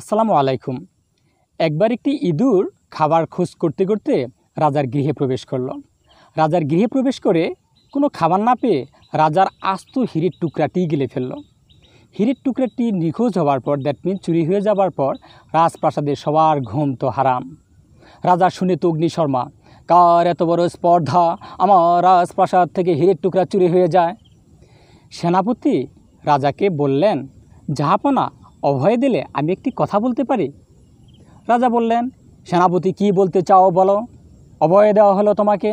আসসালামু আলাইকুম একবার একটি ইঁদুর খাবার খোঁজ করতে করতে রাজার গৃহে প্রবেশ করল রাজার গৃহে প্রবেশ করে কোনো খাবার না পেয়ে রাজার আস্ত হিরের টুকরাটি গেলে ফেলল হিরের টুকরাটি নিখোঁজ হওয়ার পর দ্যাট মিন চুরি হয়ে যাবার পর রাজপ্রাসাদে সবার ঘুম তো হারাম রাজা শুনে তো শর্মা কার এত বড় স্পর্ধা আমার রাজপ্রাসাদ থেকে হিরের টুকরা চুরি হয়ে যায় সেনাপতি রাজাকে বললেন জাহাপানা অভয় দিলে আমি একটি কথা বলতে পারি রাজা বললেন সেনাপতি কি বলতে চাও বলো অভয় দেওয়া হলো তোমাকে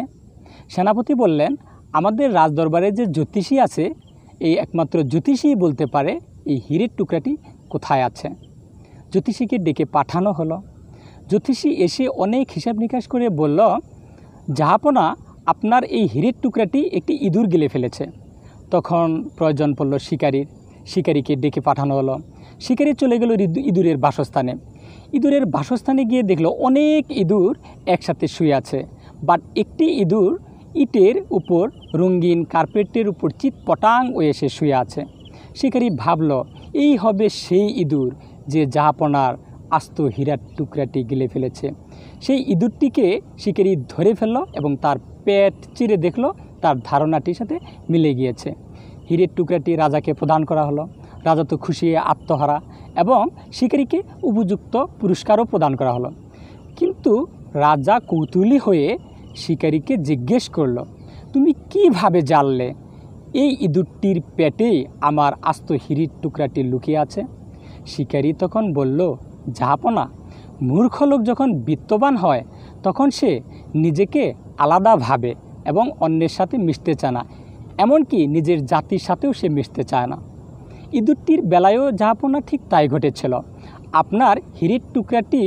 সেনাপতি বললেন আমাদের রাজদরবারে যে জ্যোতিষী আছে এই একমাত্র জ্যোতিষী বলতে পারে এই হিরের টুকরাটি কোথায় আছে জ্যোতিষীকে ডেকে পাঠানো হলো জ্যোতিষী এসে অনেক হিসাব নিকাশ করে বলল জাহাপনা আপনার এই হিরের টুকরাটি একটি ইঁদুর গিলে ফেলেছে তখন প্রয়োজন পড়ল শিকারীর শিকারীকে ডেকে পাঠানো হলো শিকারে চলে গেল ইঁদুরের বাসস্থানে ইঁদুরের বাসস্থানে গিয়ে দেখলো অনেক ইঁদুর একসাথে শুয়ে আছে বাট একটি ইঁদুর ইটের উপর রঙিন কার্পেটের উপর চিৎপটাং ও এসে শুয়ে আছে শিকারি ভাবল এই হবে সেই ইঁদুর যে জাহাপনার আস্ত হীরার টুকরাটি গিলে ফেলেছে সেই ইঁদুরটিকে শিকারি ধরে ফেলল এবং তার পেট চিরে দেখল তার ধারণাটির সাথে মিলে গিয়েছে হীরের টুকরাটি রাজাকে প্রদান করা হলো রাজা তো খুশি আত্মহারা এবং শিকারীকে উপযুক্ত পুরস্কারও প্রদান করা হলো কিন্তু রাজা কৌতূহলী হয়ে শিকারীকে জিজ্ঞেস করল তুমি কিভাবে জানলে এই ইঁদুরটির পেটে আমার আস্ত হিরির টুকরাটি লুকিয়ে আছে শিকারী তখন বলল ঝাপনা মূর্খ লোক যখন বিত্তবান হয় তখন সে নিজেকে আলাদা ভাবে এবং অন্যের সাথে মিশতে চায় না এমনকি নিজের জাতির সাথেও সে মিশতে চায় না ইঁদুরটির বেলায়ও যাপনা ঠিক তাই ঘটেছিল আপনার হিরির টুকরাটি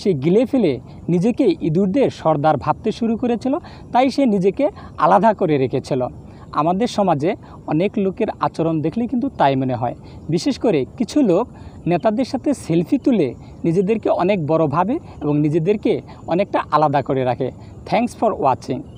সে গিলে ফেলে নিজেকে ইঁদুরদের সর্দার ভাবতে শুরু করেছিল তাই সে নিজেকে আলাদা করে রেখেছিল আমাদের সমাজে অনেক লোকের আচরণ দেখলে কিন্তু তাই মনে হয় বিশেষ করে কিছু লোক নেতাদের সাথে সেলফি তুলে নিজেদেরকে অনেক বড় ভাবে এবং নিজেদেরকে অনেকটা আলাদা করে রাখে থ্যাংকস ফর ওয়াচিং